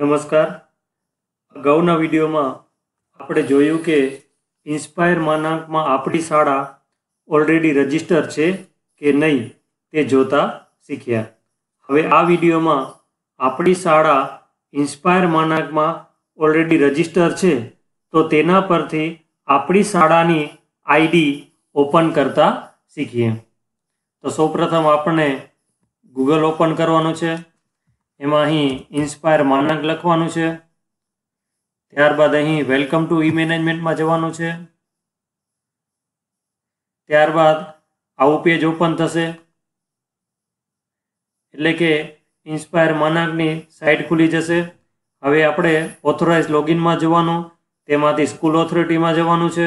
નમસ્કાર અગાઉના વિડીયોમાં આપણે જોયું કે ઇન્સ્પાયર માનાંકમાં આપણી શાળા ઓલરેડી રજીસ્ટર છે કે નહીં તે જોતા શીખ્યા હવે આ વિડીયોમાં આપણી શાળા ઇન્સ્પાયર માનાંકમાં ઓલરેડી રજીસ્ટર છે તો તેના પરથી આપણી શાળાની આઈડી ઓપન કરતા શીખીએ તો સૌપ્રથમ આપણે ગૂગલ ઓપન કરવાનું છે એમાં અહીં ઇન્સ્પાયર માનક લખવાનું છે ત્યારબાદ અહીં વેલકમ ટુ ઈ મેનેજમેન્ટમાં જવાનું છે ત્યારબાદ આવું પેજ ઓપન થશે એટલે કે ઇન્સ્પાયર માનકની સાઇટ ખુલી જશે હવે આપણે ઓથોરાઇઝ લોગિનમાં જવાનું તેમાંથી સ્કૂલ ઓથોરિટીમાં જવાનું છે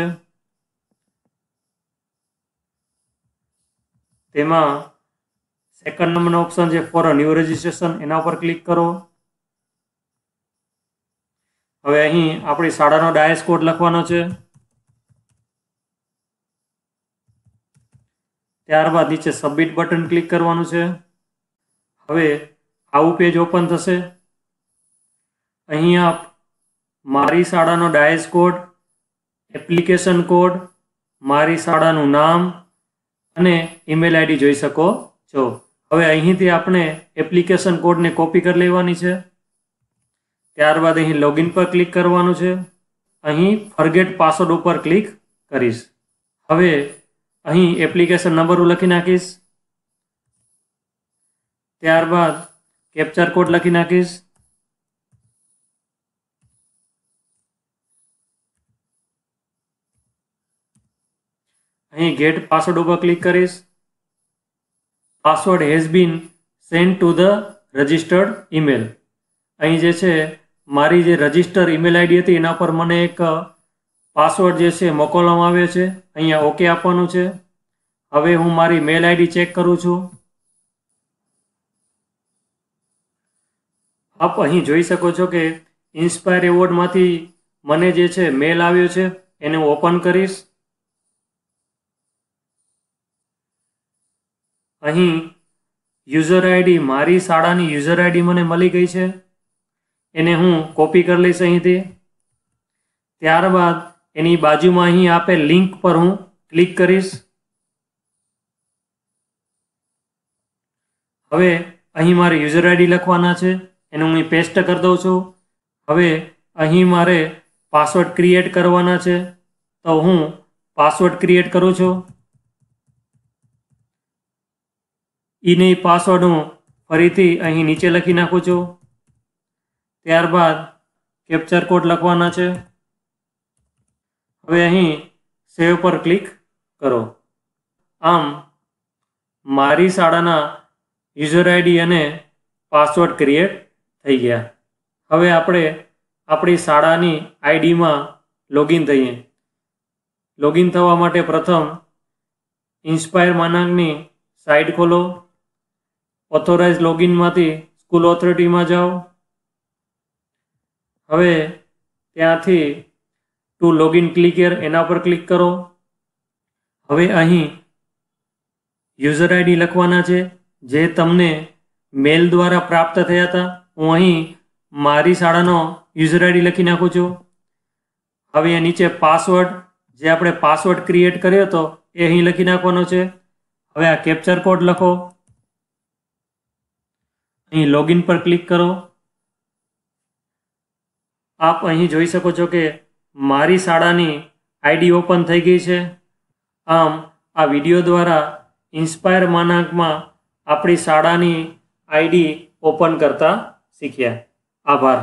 તેમાં સેકન્ડ નંબરનો ઓપ્શન છે ફોર અ ન્યૂ રજીસ્ટ્રેશન એના ઉપર ક્લિક કરો હવે અહીં આપણી શાળાનો ડાયસ કોડ લખવાનો છે ત્યારબાદ નીચે સબમિટ બટન ક્લિક કરવાનું છે હવે આવું પેજ ઓપન થશે અહીં આપ મારી શાળાનો ડાયસ કોડ એપ્લિકેશન કોડ મારી શાળાનું નામ અને ઈમેલ આઈડી જોઈ શકો છો હવે અહીંથી આપણે એપ્લિકેશન કોડને કોપી કરી લેવાની છે ત્યારબાદ અહીં લોગિન પર ક્લિક કરવાનું છે અહીં ફરગેટ પાસવર્ડ ઉપર ક્લિક કરીશ હવે અહીં એપ્લિકેશન નંબર હું લખી નાખીશ ત્યારબાદ કેપ્ચર કોડ લખી નાખીશ અહીં ગેટ પાસવર્ડ ઉપર ક્લિક કરીશ password has been send to the registered email અહીં જે છે મારી જે રજિસ્ટર ઈમેલ આઈડી હતી એના પર મને એક પાસવર્ડ જે છે મોકલવામાં આવ્યો છે અહીંયા ઓકે આપવાનું છે હવે હું મારી મેલ આઈડી ચેક કરું છું આપ અહીં જોઈ શકો છો કે ઇન્સ્પાયર એવોર્ડમાંથી મને જે છે મેલ આવ્યો છે એને હું ઓપન કરીશ અહીં યુઝર આઈડી મારી શાળાની યુઝર આઈડી મને મળી ગઈ છે એને હું કોપી કરી લઈશ અહીંથી ત્યારબાદ એની બાજુમાં અહીં આપેલ લિંક પર હું ક્લિક કરીશ હવે અહીં મારે યુઝર આઈડી લખવાના છે એને હું પેસ્ટ કરી દઉં છું હવે અહીં મારે પાસવર્ડ ક્રિએટ કરવાના છે તો હું પાસવર્ડ ક્રિએટ કરું છું ઈની પાસવર્ડ હું ફરીથી અહીં નીચે લખી નાખું છું ત્યારબાદ કેપ્ચર કોડ લખવાના છે હવે અહીં સેવ પર ક્લિક કરો આમ મારી શાળાના યુઝર આઈડી અને પાસવર્ડ ક્રિએટ થઈ ગયા હવે આપણે આપણી શાળાની આઈડીમાં લોગિન થઈએ લોગિન થવા માટે પ્રથમ ઇન્સ્પાયર માનાંકની સાઇટ ખોલો ઓથોરાઇઝ લોગિનમાંથી સ્કૂલ ઓથોરિટીમાં જાઓ હવે ત્યાંથી ટુ લોગિન ક્લિક યર એના પર ક્લિક કરો હવે અહીં યુઝર આઈડી લખવાના છે જે તમને મેલ દ્વારા પ્રાપ્ત થયા હતા હું અહીં મારી શાળાનો યુઝર આઈડી લખી નાખું છું હવે એ નીચે પાસવર્ડ જે આપણે પાસવર્ડ ક્રિએટ કર્યો હતો એ અહીં લખી નાખવાનો છે હવે આ કેપ્ચર કોડ લખો અહીં લોગિન પર ક્લિક કરો આપ અહીં જોઈ શકો છો કે મારી શાળાની આઈડી ઓપન થઈ ગઈ છે આમ આ વિડીયો દ્વારા ઇન્સ્પાયર માનાંકમાં આપણી શાળાની આઈડી ઓપન કરતા શીખ્યા આભાર